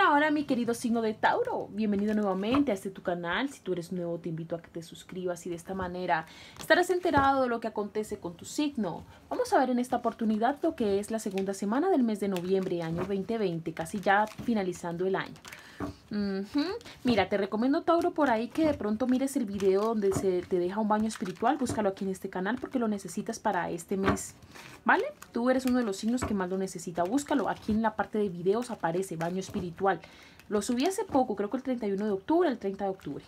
Ahora, mi querido signo de Tauro, bienvenido nuevamente a este tu canal, si tú eres nuevo te invito a que te suscribas y de esta manera estarás enterado de lo que acontece con tu signo. Vamos a ver en esta oportunidad lo que es la segunda semana del mes de noviembre año 2020, casi ya finalizando el año. Mira, te recomiendo Tauro por ahí que de pronto mires el video donde se te deja un baño espiritual, búscalo aquí en este canal porque lo necesitas para este mes, ¿vale? Tú eres uno de los signos que más lo necesita, búscalo aquí en la parte de videos aparece baño espiritual lo subí hace poco, creo que el 31 de octubre, el 30 de octubre.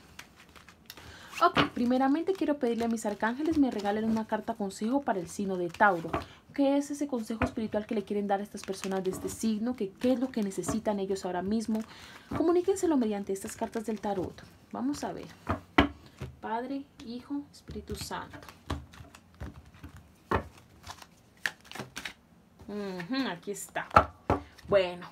Ok, primeramente quiero pedirle a mis arcángeles me regalen una carta consejo para el signo de Tauro. ¿Qué es ese consejo espiritual que le quieren dar a estas personas de este signo? ¿Qué, es lo que necesitan ellos ahora mismo? Comuníquenselo mediante estas cartas del tarot. Vamos a ver. Padre, Hijo, Espíritu Santo. aquí está. Bueno,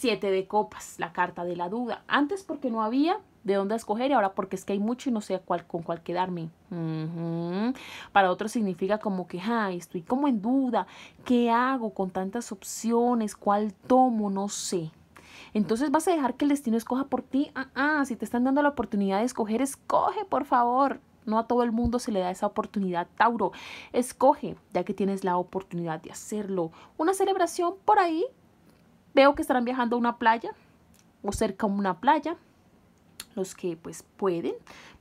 Siete de copas, la carta de la duda. Antes porque no había de dónde escoger y ahora porque es que hay mucho y no sé cuál, con cuál quedarme. Para otros significa como que, estoy como en duda, ¿qué hago con tantas opciones? ¿Cuál tomo? No sé. Entonces vas a dejar que el destino escoja por ti. Ah, ah, si te están dando la oportunidad de escoger, escoge, por favor. No a todo el mundo se le da esa oportunidad, Tauro. Escoge, ya que tienes la oportunidad de hacerlo. Una celebración por ahí Veo que estarán viajando a una playa o cerca a una playa. Los que pues pueden,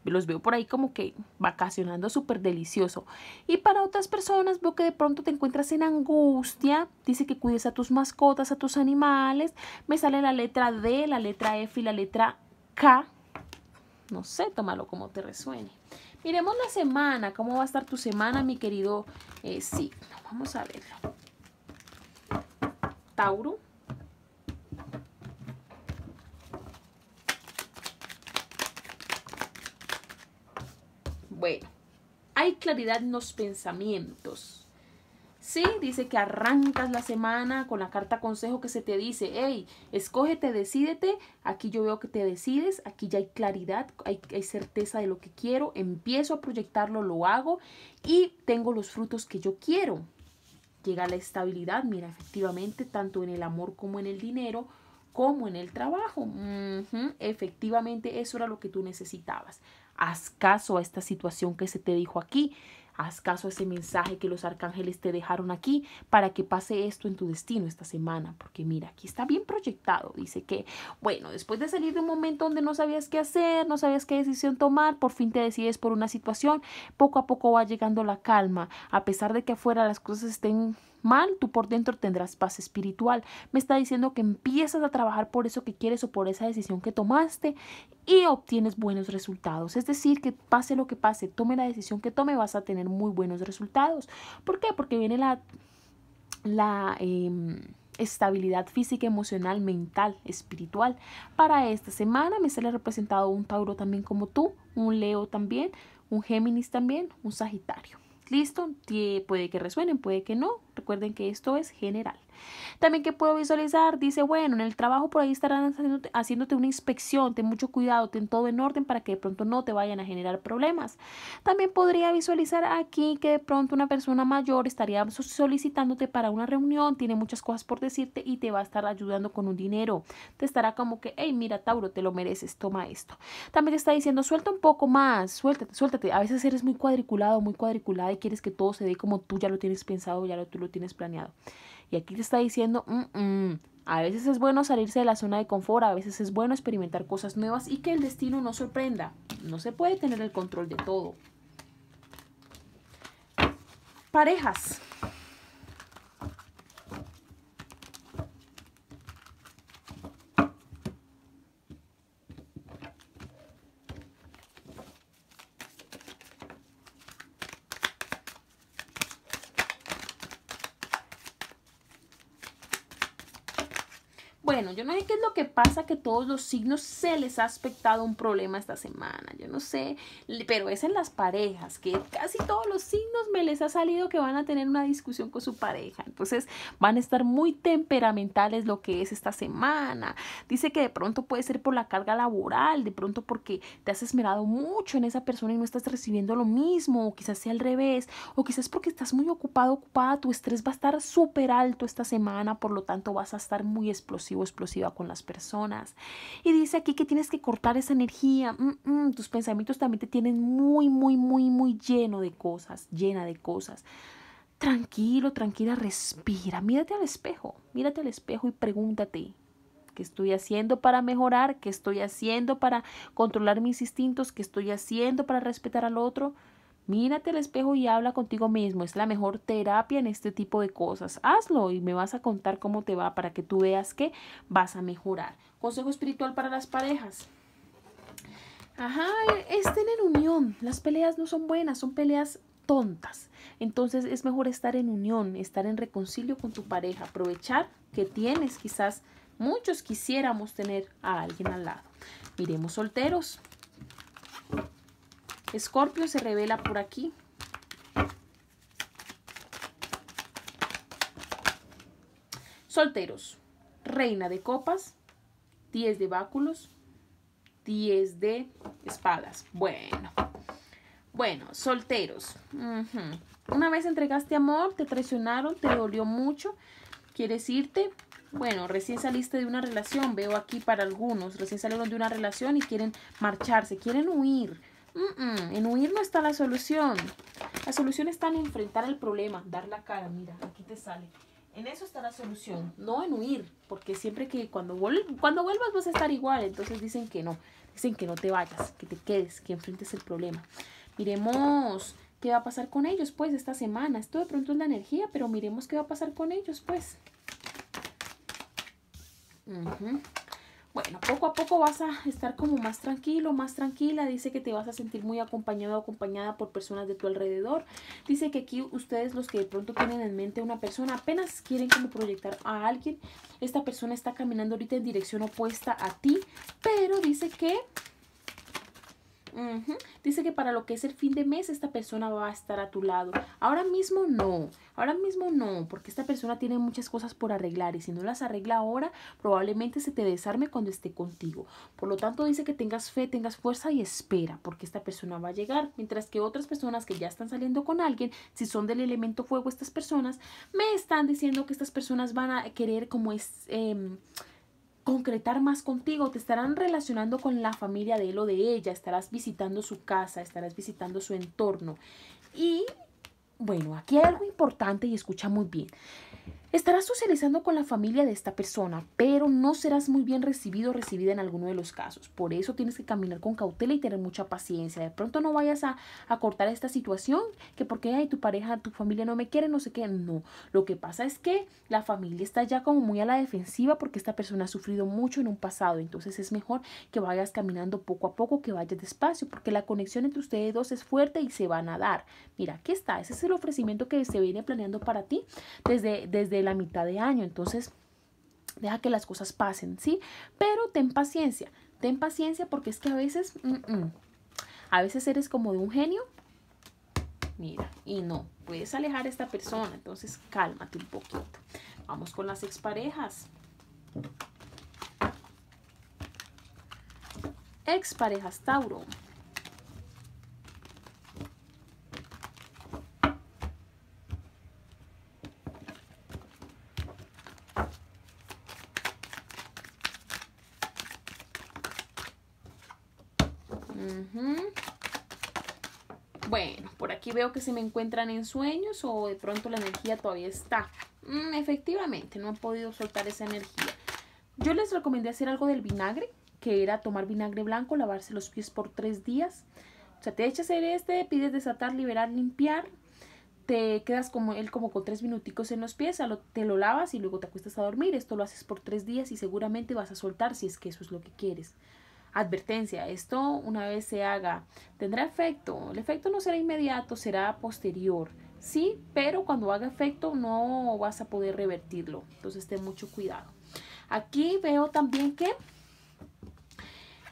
los veo por ahí como que vacacionando súper delicioso. Y para otras personas veo que de pronto te encuentras en angustia, dice que cuides a tus mascotas, a tus animales, me sale la letra D, la letra F y la letra K. No sé, tómalo como te resuene. Miremos la semana, cómo va a estar tu semana, mi querido eh, sí, Vamos a verlo. Tauro. claridad en los pensamientos. Sí, dice que arrancas la semana con la carta consejo que se te dice, hey, escógete, decídete, aquí yo veo que te decides, aquí ya hay claridad, hay, certeza de lo que quiero, empiezo a proyectarlo, lo hago y tengo los frutos que yo quiero. Llega la estabilidad, mira, efectivamente, tanto en el amor como en el dinero, como en el trabajo. efectivamente, eso era lo que tú necesitabas. Haz caso a esta situación que se te dijo aquí. Haz caso a ese mensaje que los arcángeles te dejaron aquí para que pase esto en tu destino esta semana. Porque mira, aquí está bien proyectado. Dice que, bueno, después de salir de un momento donde no sabías qué hacer, no sabías qué decisión tomar, por fin te decides por una situación, poco a poco va llegando la calma. A pesar de que afuera las cosas estén mal, tú por dentro tendrás paz espiritual. Me está diciendo que empiezas a trabajar por eso que quieres o por esa decisión que tomaste y obtienes buenos resultados. Es decir, que pase lo que pase, tome la decisión que tome, vas a tener muy buenos resultados. ¿Por qué? Porque viene la... la em, estabilidad física, emocional, mental, espiritual. Para esta semana me sale representado un Tauro también como tú, un Leo también, un Géminis también, un Sagitario. Listo, puede que resuenen, puede que no, Recuerden que esto es general. También que puedo visualizar, dice, bueno, en el trabajo por ahí estarán haciéndote, una inspección, ten mucho cuidado, ten todo en orden para que de pronto no te vayan a generar problemas. También podría visualizar aquí que de pronto una persona mayor estaría solicitándote para una reunión, tiene muchas cosas por decirte y te va a estar ayudando con un dinero. Te estará como que, hey, mira, Tauro, te lo mereces, toma esto. También te está diciendo, suelta un poco más, suéltate, suéltate. A veces eres muy cuadriculado, muy cuadriculada y quieres que todo se dé como tú ya lo tienes pensado, ya lo, tú lo tienes planeado. Y aquí te está diciendo, a veces es bueno salirse de la zona de confort, a veces es bueno experimentar cosas nuevas y que el destino no sorprenda. No se puede tener el control de todo. Parejas. bueno, yo no sé qué es lo que pasa, que todos los signos se les ha aspectado un problema esta semana, yo no sé, pero es en las parejas, que casi todos los signos me les ha salido que van a tener una discusión con su pareja, entonces van a estar muy temperamentales lo que es esta semana. Dice que de pronto puede ser por la carga laboral, de pronto porque te has esmerado mucho en esa persona y no estás recibiendo lo mismo, o quizás sea al revés, o quizás porque estás muy ocupado, ocupada, tu estrés va a estar súper alto esta semana, por lo tanto vas a estar muy explosivo explosiva con las personas. Y dice aquí que tienes que cortar esa energía. Mm, mm, tus pensamientos también te tienen muy, muy, muy, muy lleno de cosas, llena de cosas. Tranquilo, tranquila, respira. Mírate al espejo, mírate al espejo y pregúntate, ¿Qué estoy haciendo para mejorar? ¿Qué estoy haciendo para controlar mis instintos? ¿Qué estoy haciendo para respetar al otro? Mírate al espejo y habla contigo mismo. Es la mejor terapia en este tipo de cosas. Hazlo y me vas a contar cómo te va para que tú veas que vas a mejorar. Consejo espiritual para las parejas. Ajá, estén en unión. Las peleas no son buenas, son peleas tontas. Entonces es mejor estar en unión, estar en reconcilio con tu pareja, aprovechar que tienes quizás muchos quisiéramos tener a alguien al lado. Miremos solteros. Scorpio se revela por aquí. Solteros, reina de copas, 10 de báculos, 10 de espadas. Bueno, bueno, solteros. Una vez entregaste amor, te traicionaron, te dolió mucho, quieres irte. Bueno, recién saliste de una relación, veo aquí para algunos, recién salieron de una relación y quieren marcharse, quieren huir, en huir no está la solución. La solución está en enfrentar el problema, dar la cara, mira, aquí te sale. En eso está la solución, no en huir, porque siempre que cuando, vuelvas vas a estar igual, entonces dicen que no, dicen que no te vayas, que te quedes, que enfrentes el problema. Miremos qué va a pasar con ellos, pues, esta semana. Esto de pronto es la energía, pero miremos qué va a pasar con ellos, pues. Bueno, poco a poco vas a estar como más tranquilo, más tranquila. Dice que te vas a sentir muy acompañado o acompañada por personas de tu alrededor. Dice que aquí ustedes los que de pronto tienen en mente una persona, apenas quieren como proyectar a alguien. Esta persona está caminando ahorita en dirección opuesta a ti, pero dice que Dice que para lo que es el fin de mes esta persona va a estar a tu lado. Ahora mismo no, ahora mismo no, porque esta persona tiene muchas cosas por arreglar y si no las arregla ahora, probablemente se te desarme cuando esté contigo. Por lo tanto, dice que tengas fe, tengas fuerza y espera, porque esta persona va a llegar. Mientras que otras personas que ya están saliendo con alguien, si son del elemento fuego estas personas, me están diciendo que estas personas van a querer como es... Em, concretar más contigo, te estarán relacionando con la familia de él o de ella, estarás visitando su casa, estarás visitando su entorno. Y bueno, aquí hay algo importante y escucha muy bien. Estarás socializando con la familia de esta persona, pero no serás muy bien recibido o recibida en alguno de los casos. Por eso tienes que caminar con cautela y tener mucha paciencia. De pronto no vayas a, cortar esta situación, que porque ay, tu pareja, tu familia no me quiere, no sé qué. No, lo que pasa es que la familia está ya como muy a la defensiva porque esta persona ha sufrido mucho en un pasado. Entonces es mejor que vayas caminando poco a poco, que vayas despacio, porque la conexión entre ustedes dos es fuerte y se van a dar. Mira, aquí está. Ese es el ofrecimiento que se viene planeando para ti desde, desde el la mitad de año. Entonces, deja que las cosas pasen, ¿sí? Pero ten paciencia, ten paciencia porque es que a veces, a veces eres como de un genio, mira, y no, puedes alejar a esta persona, entonces cálmate un poquito. Vamos con las exparejas. Exparejas Tauro. Bueno, por aquí veo que se me encuentran en sueños o de pronto la energía todavía está. Mm, efectivamente, no han podido soltar esa energía. Yo les recomendé hacer algo del vinagre, que era tomar vinagre blanco, lavarse los pies por tres días. O sea, te echas el este, pides desatar, liberar, limpiar. Te quedas como él como con tres minuticos en los pies, te lo lavas y luego te acuestas a dormir. Esto lo haces por tres días y seguramente vas a soltar si es que eso es lo que quieres. Advertencia, esto una vez se haga tendrá efecto. El efecto no será inmediato, será posterior. Sí, pero cuando haga efecto no vas a poder revertirlo. Entonces ten mucho cuidado. Aquí veo también que,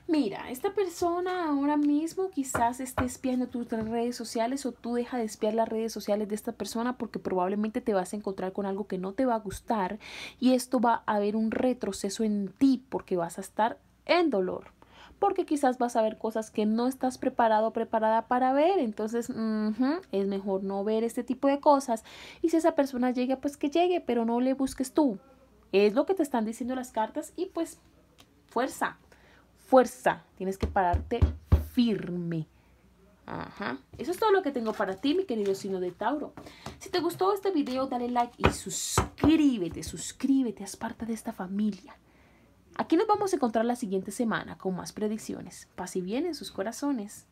mira, esta persona ahora mismo quizás esté espiando tus redes sociales o tú deja de espiar las redes sociales de esta persona porque probablemente te vas a encontrar con algo que no te va a gustar y esto va a haber un retroceso en ti porque vas a estar en dolor porque quizás vas a ver cosas que no estás preparado o preparada para ver, entonces es mejor no ver este tipo de cosas y si esa persona llega, pues que llegue, pero no le busques tú. Es lo que te están diciendo las cartas y pues fuerza, fuerza, tienes que pararte firme. Eso es todo lo que tengo para ti, mi querido signo de Tauro. Si te gustó este video, dale like y suscríbete, suscríbete, haz parte de esta familia. Aquí nos vamos a encontrar la siguiente semana con más predicciones. Paz y bien en sus corazones.